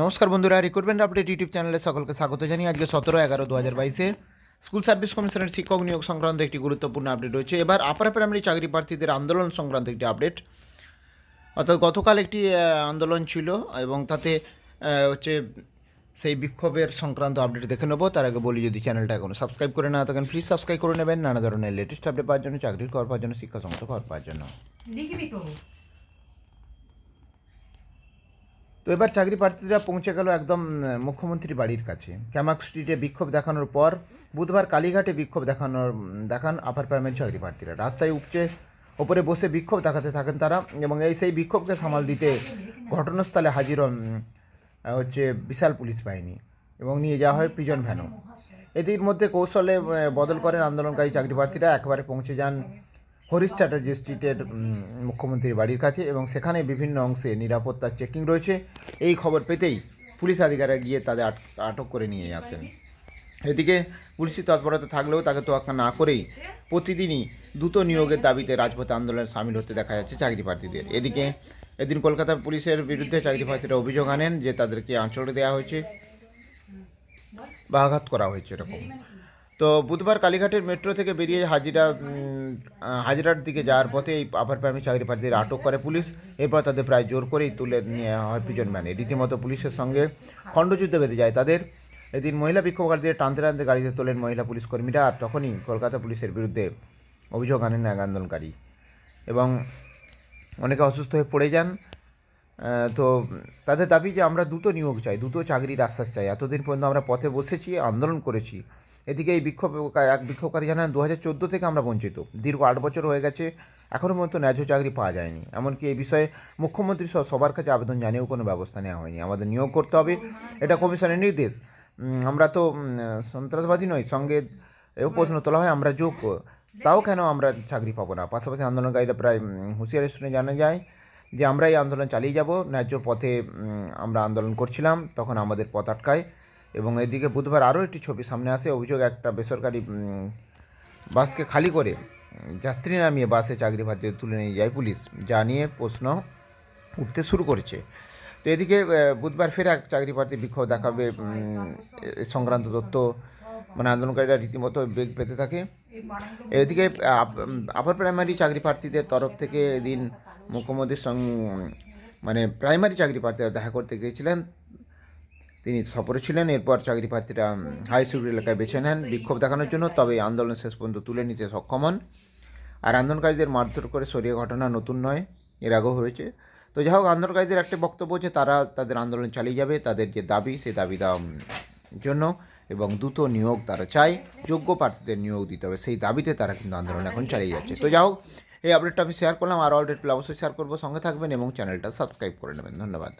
নমস্কার বন্ধুরা recruitment update YouTube চ্যানেলে সকলকে স্বাগত জানিয়ে আজকে সতেরো এগারো দু হাজার বাইশে স্কুল সার্ভিস কমিশনের শিক্ষক নিয়োগ সংক্রান্ত একটি গুরুত্বপূর্ণ আপডেট রয়েছে এবার আপার প্রাইমারি চাকরি প্রার্থীদের আন্দোলন সংক্রান্ত একটি আপডেট অর্থাৎ গতকাল একটি আন্দোলন ছিল এবং তাতে হচ্ছে সেই বিক্ষোভের সংক্রান্ত আপডেট দেখে নেবো তার আগে বলি যদি চ্যানেলটা এখনও সাবস্ক্রাইব করে না থাকেন প্লিজ সাবস্ক্রাইব করে নেবেন নানা ধরনের লেটেস্ট আপডেট পাওয়ার জন্য চাকরি করার জন্য শিক্ষা সংস্থা করার পাওয়ার জন্য তো এবার চাকরি প্রার্থীরা পৌঁছে গেল একদম মুখ্যমন্ত্রী বাড়ির কাছে ক্যামাক স্ট্রিটে বিক্ষোভ দেখানোর পর বুধবার কালীঘাটে বিক্ষোভ দেখানোর দেখান আপার প্রাইমারি চাকরি প্রার্থীরা রাস্তায় উপচে ওপরে বসে বিক্ষোভ দেখাতে থাকেন তারা এবং এই সেই বিক্ষোভকে সামাল দিতে ঘটনাস্থলে হাজির হচ্ছে বিশাল পুলিশ বাহিনী এবং নিয়ে যাওয়া হয় প্রিজন ভ্যানও এদের মধ্যে কৌশলে বদল করেন আন্দোলনকারী চাকরি প্রার্থীরা একবারে পৌঁছে যান হরিশ চ্যাটার্জি স্ট্রিটের মুখ্যমন্ত্রীর বাড়ির কাছে এবং সেখানে বিভিন্ন অংশে নিরাপত্তার চেকিং রয়েছে এই খবর পেতেই পুলিশ আধিকারিক গিয়ে তাদের আটক করে নিয়ে আসেন এদিকে পুলিশের তৎপরতা থাকলেও তাকে তোয়াক্কা না করেই প্রতিদিনই দ্রুত নিয়োগের দাবিতে রাজপথে আন্দোলনে সামিল হতে দেখা যাচ্ছে চাকরি প্রার্থীদের এদিকে এদিন কলকাতা পুলিশের বিরুদ্ধে চাকরি প্রার্থীরা অভিযোগ আনেন যে তাদেরকে আঁচড় দেওয়া হয়েছে বা আঘাত করা হয়েছে এরকম তো বুধবার কালীঘাটের মেট্রো থেকে বেরিয়ে হাজিরা হাজিরার দিকে যাওয়ার পথে এই আপার প্রাইমারি চাকরি প্রার্থীদের আটক করে পুলিশ এরপর তাদের প্রায় জোর করেই তুলে নিয়ে হয় পিজন ম্যানে রীতিমতো পুলিশের সঙ্গে খণ্ডযুদ্ধ বেঁধে যায় তাদের এদিন মহিলা বিক্ষোভকারীদের টানতে টানতে গাড়িতে তোলেন মহিলা পুলিশ কর্মীরা আর তখনই কলকাতা পুলিশের বিরুদ্ধে অভিযোগ আনেন এক আন্দোলনকারী এবং অনেকে অসুস্থ হয়ে পড়ে যান তো তাদের দাবি যে আমরা দ্রুত নিয়োগ চাই দ্রুত চাকরির আশ্বাস চাই এতদিন পর্যন্ত আমরা পথে বসেছি আন্দোলন করেছি এদিকে এই বিক্ষোভ এক বিক্ষোভকারী জানান দু হাজার চোদ্দো থেকে আমরা বঞ্চিত দীর্ঘ আট বছর হয়ে গেছে এখনও পর্যন্ত ন্যায্য চাকরি পাওয়া যায়নি এমনকি এই বিষয়ে মুখ্যমন্ত্রী সহ সবার কাছে আবেদন জানিয়েও কোনো ব্যবস্থা নেওয়া হয়নি আমাদের নিয়োগ করতে হবে এটা কমিশনের নির্দেশ আমরা তো সন্ত্রাসবাদী নই সঙ্গে এও প্রশ্ন তোলা হয় আমরা যোগ্য তাও কেন আমরা চাকরি পাবো না পাশাপাশি আন্দোলনকারীরা প্রায় হুঁশিয়ারের শুনে জানা যায় যে আমরা এই আন্দোলন চালিয়ে যাব ন্যায্য পথে আমরা আন্দোলন করছিলাম তখন আমাদের পথ আটকায় এবং এদিকে বুধবার আরও একটি ছবি সামনে আসে অভিযোগ একটা বেসরকারি বাসকে খালি করে যাত্রী নামিয়ে বাসে চাকরি ভাতিয়ে তুলে নিয়ে যায় পুলিশ যা নিয়ে প্রশ্ন উঠতে শুরু করেছে তো এদিকে বুধবার ফের এক চাকরি প্রার্থী বিক্ষোভ দেখাবে সংক্রান্ত তথ্য মানে আন্দোলনকারীরা রীতিমতো বেগ পেতে থাকে এদিকে আপার প্রাইমারি চাকরি প্রার্থীদের তরফ থেকে এদিন মুখ্যমন্ত্রীর সঙ্গে মানে প্রাইমারি চাকরি প্রার্থীরা দেখা করতে গিয়েছিলেন তিনি সফরে ছিলেন এরপর চাকরি প্রার্থীরা হাই স্কুল এলাকায় বেছে নেন বিক্ষোভ দেখানোর জন্য তবে আন্দোলন শেষ পর্যন্ত তুলে নিতে সক্ষম হন আর আন্দোলনকারীদের মারধর করে সরিয়ে ঘটনা নতুন নয় এর আগেও হয়েছে তো যাই হোক আন্দোলনকারীদের একটা বক্তব্য যে তারা তাদের আন্দোলন চালিয়ে যাবে তাদের যে দাবি সেই দাবি জন্য এবং দ্রুত নিয়োগ তারা চায় যোগ্য প্রার্থীদের নিয়োগ দিতে হবে সেই দাবিতে তারা কিন্তু আন্দোলন এখন চালিয়ে যাচ্ছে তো যাও এই আপডেটটা আমি শেয়ার করলাম আরও আপডেট অবশ্যই শেয়ার করবো সঙ্গে থাকবেন এবং চ্যানেলটা সাবস্ক্রাইব করে নেবেন ধন্যবাদ